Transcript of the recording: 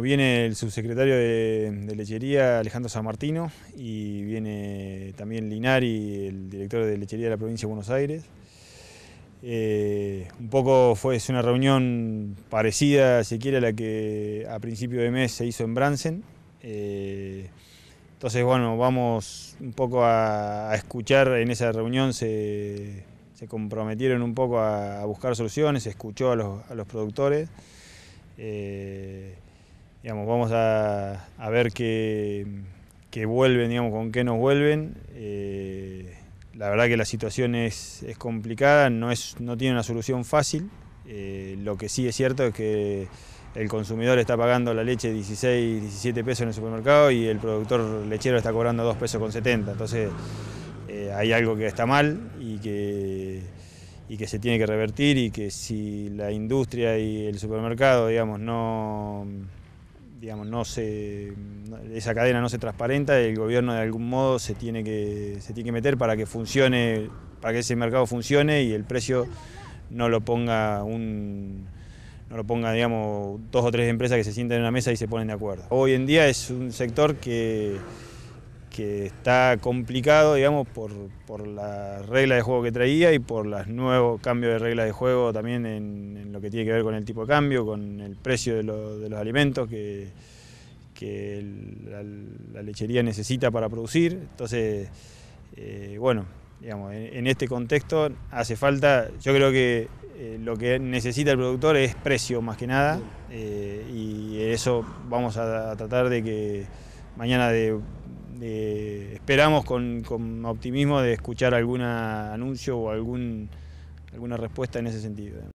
Viene el subsecretario de, Lechería, Alejandro San Martino, y viene también Linari, el director de Lechería de la provincia de Buenos Aires. Eh, un poco fue es una reunión parecida, si quiere, a la que a principio de mes se hizo en Bransen. Eh, entonces, bueno, vamos un poco a, escuchar en esa reunión, se, comprometieron un poco a, buscar soluciones, se escuchó a los, productores. Eh, vamos a, ver qué, vuelven, digamos, con qué nos vuelven. Eh, la verdad que la situación es, complicada, no, es, no tiene una solución fácil. Eh, lo que sí es cierto es que el consumidor está pagando la leche 16, 17 pesos en el supermercado y el productor lechero está cobrando 2 pesos con 70. Entonces eh, hay algo que está mal y que, y que se tiene que revertir y que si la industria y el supermercado, digamos, no no esa cadena no se transparenta, el gobierno de algún modo se tiene que, se tiene que meter para que funcione, para que ese mercado funcione y el precio no lo ponga un no lo ponga, digamos, dos o tres empresas que se sienten en una mesa y se ponen de acuerdo. Hoy en día es un sector que que está complicado, digamos, por, por la regla de juego que traía y por los nuevos cambios de regla de juego también en, lo que tiene que ver con el tipo de cambio, con el precio de, los alimentos que, que la, lechería necesita para producir. Entonces, eh, bueno, digamos, en, este contexto hace falta, yo creo que eh, lo que necesita el productor es precio más que nada eh, y eso vamos a, a tratar de que mañana de eh, esperamos con, optimismo de escuchar algún anuncio o algún, alguna respuesta en ese sentido.